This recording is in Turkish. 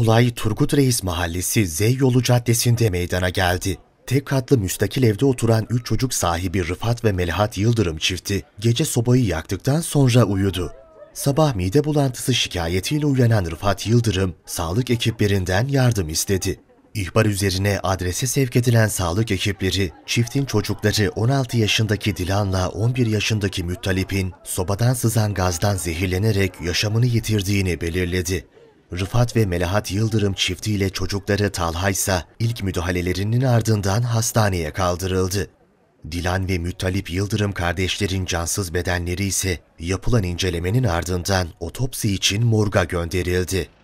Olay Turgut Reis Mahallesi Z Yolu Caddesi'nde meydana geldi. Tek katlı müstakil evde oturan 3 çocuk sahibi Rıfat ve Melihat Yıldırım çifti gece sobayı yaktıktan sonra uyudu. Sabah mide bulantısı şikayetiyle uyanan Rıfat Yıldırım, sağlık ekiplerinden yardım istedi. İhbar üzerine adrese sevk edilen sağlık ekipleri, çiftin çocukları 16 yaşındaki Dilan'la 11 yaşındaki Müttalip'in sobadan sızan gazdan zehirlenerek yaşamını yitirdiğini belirledi. Rıfat ve Melahat Yıldırım çiftiyle çocukları Talha ise ilk müdahalelerinin ardından hastaneye kaldırıldı. Dilan ve Müttalip Yıldırım kardeşlerin cansız bedenleri ise yapılan incelemenin ardından otopsi için morga gönderildi.